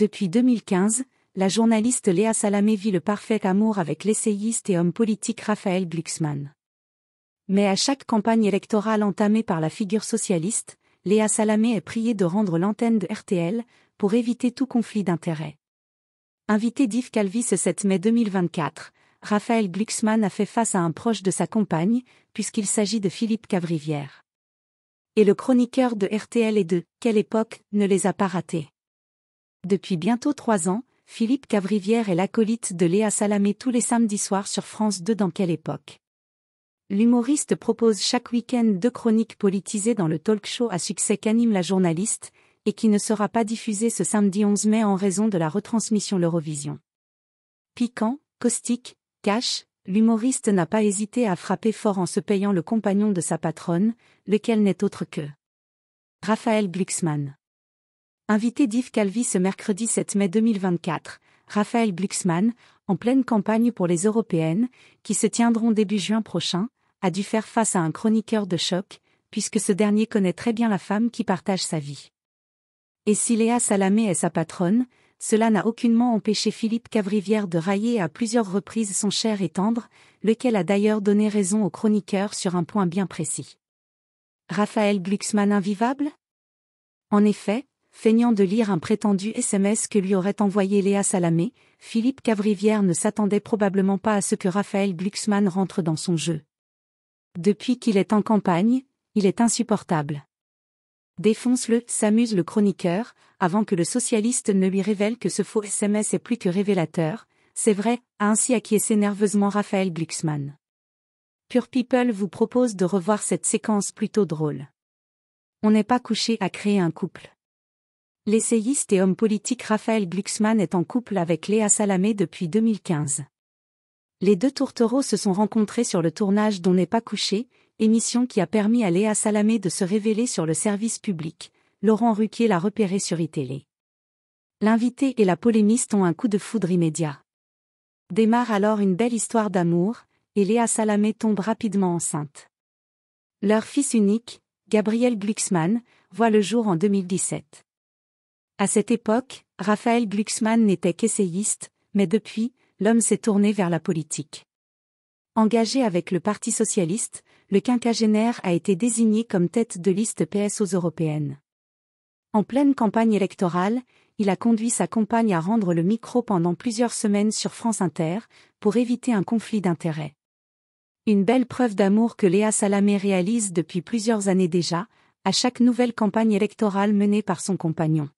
Depuis 2015, la journaliste Léa Salamé vit le parfait amour avec l'essayiste et homme politique Raphaël Glucksmann. Mais à chaque campagne électorale entamée par la figure socialiste, Léa Salamé est priée de rendre l'antenne de RTL pour éviter tout conflit d'intérêts. Invité d'Yves Calvi ce 7 mai 2024, Raphaël Glucksmann a fait face à un proche de sa compagne, puisqu'il s'agit de Philippe Cavrivière. Et le chroniqueur de RTL et de Quelle époque ne les a pas ratés. Depuis bientôt trois ans, Philippe Cavrivière est l'acolyte de Léa Salamé tous les samedis soirs sur France 2 dans quelle époque L'humoriste propose chaque week-end deux chroniques politisées dans le talk show à succès qu'anime la journaliste, et qui ne sera pas diffusée ce samedi 11 mai en raison de la retransmission l'Eurovision. Piquant, caustique, cash, l'humoriste n'a pas hésité à frapper fort en se payant le compagnon de sa patronne, lequel n'est autre que Raphaël Glucksmann. Invité d'Yves Calvi ce mercredi 7 mai 2024, Raphaël Glucksmann, en pleine campagne pour les européennes, qui se tiendront début juin prochain, a dû faire face à un chroniqueur de choc, puisque ce dernier connaît très bien la femme qui partage sa vie. Et si Léa Salamé est sa patronne, cela n'a aucunement empêché Philippe Cavrivière de railler à plusieurs reprises son cher et tendre, lequel a d'ailleurs donné raison au chroniqueur sur un point bien précis. Raphaël Glucksmann invivable En effet, feignant de lire un prétendu SMS que lui aurait envoyé Léa Salamé, Philippe Cavrivière ne s'attendait probablement pas à ce que Raphaël Glucksmann rentre dans son jeu. Depuis qu'il est en campagne, il est insupportable. Défonce-le, s'amuse le chroniqueur, avant que le socialiste ne lui révèle que ce faux SMS est plus que révélateur, c'est vrai, a ainsi acquiescé nerveusement Raphaël Glucksmann. Pure People vous propose de revoir cette séquence plutôt drôle. On n'est pas couché à créer un couple. L'essayiste et homme politique Raphaël Glucksmann est en couple avec Léa Salamé depuis 2015. Les deux tourtereaux se sont rencontrés sur le tournage d'On n'est pas couché, émission qui a permis à Léa Salamé de se révéler sur le service public. Laurent Ruquier l'a repéré sur iTélé. L'invité et la polémiste ont un coup de foudre immédiat. Démarre alors une belle histoire d'amour, et Léa Salamé tombe rapidement enceinte. Leur fils unique, Gabriel Glucksmann, voit le jour en 2017. À cette époque, Raphaël Glucksmann n'était qu'essayiste, mais depuis, l'homme s'est tourné vers la politique. Engagé avec le Parti socialiste, le quinquagénaire a été désigné comme tête de liste PS aux européennes. En pleine campagne électorale, il a conduit sa compagne à rendre le micro pendant plusieurs semaines sur France Inter, pour éviter un conflit d'intérêts. Une belle preuve d'amour que Léa Salamé réalise depuis plusieurs années déjà, à chaque nouvelle campagne électorale menée par son compagnon.